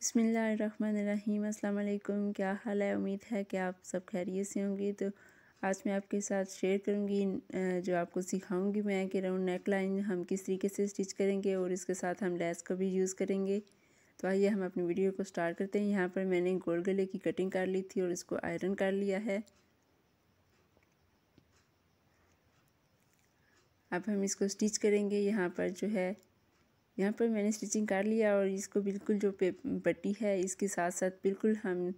बसमीम अल्लाम क्या हाल है उम्मीद है कि आप सब खैरियत से होंगी तो आज मैं आपके साथ शेयर करूंगी जो आपको सिखाऊंगी मैं कि राउंड नेक लाइन हम किस तरीके से स्टिच करेंगे और इसके साथ हम लेस का भी यूज़ करेंगे तो आइए हम अपनी वीडियो को स्टार्ट करते हैं यहाँ पर मैंने गोल गले की कटिंग कर ली थी और इसको आयरन कर लिया है अब हम इसको स्टिच करेंगे यहाँ पर जो है यहाँ पर मैंने स्टिचिंग कर लिया और इसको बिल्कुल जो पे पट्टी है इसके साथ साथ बिल्कुल हम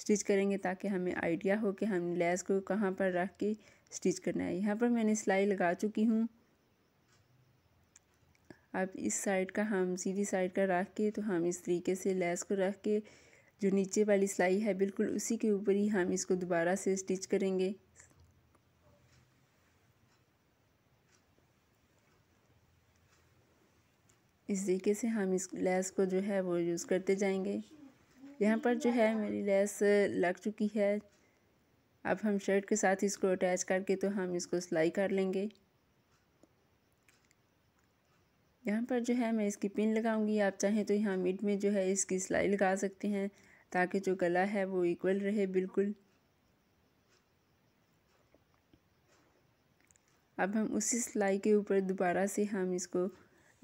स्टिच करेंगे ताकि हमें आइडिया हो कि हम लेस को कहाँ पर रख के स्टिच करना है यहाँ पर मैंने सिलाई लगा चुकी हूँ अब इस साइड का हम सीधी साइड का रख के तो हम इस तरीके से लेस को रख के जो नीचे वाली सिलाई है बिल्कुल उसी के ऊपर ही हम इसको दोबारा से स्टिच करेंगे इस तरीके से हम इस लेस को जो है वो यूज़ करते जाएंगे यहाँ पर जो है मेरी लेस लग चुकी है अब हम शर्ट के साथ इसको अटैच करके तो हम इसको सिलाई कर लेंगे यहाँ पर जो है मैं इसकी पिन लगाऊंगी आप चाहें तो यहाँ मिड में जो है इसकी सिलाई लगा सकते हैं ताकि जो गला है वो इक्वल रहे बिल्कुल अब हम उसी सिलाई के ऊपर दोबारा से हम इसको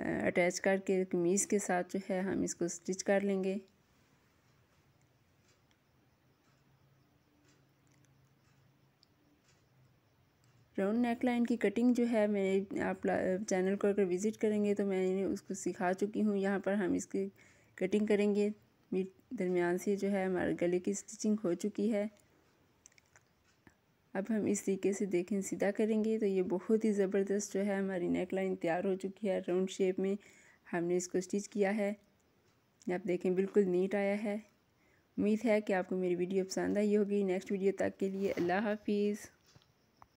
अटैच करके कमीज़ के साथ जो है हम इसको स्टिच कर लेंगे राउंड नेक लाइन की कटिंग जो है मैं आप चैनल को अगर विज़िट करेंगे तो मैंने उसको सिखा चुकी हूँ यहाँ पर हम इसकी कटिंग करेंगे दरमियान से जो है हमारे गले की स्टिचिंग हो चुकी है अब हम इस तरीके से देखें सीधा करेंगे तो ये बहुत ही ज़बरदस्त जो है हमारी नेक लाइन तैयार हो चुकी है राउंड शेप में हमने इसको स्टिच किया है आप देखें बिल्कुल नीट आया है उम्मीद है कि आपको मेरी वीडियो पसंद आई होगी नेक्स्ट वीडियो तक के लिए अल्लाह हाफिज़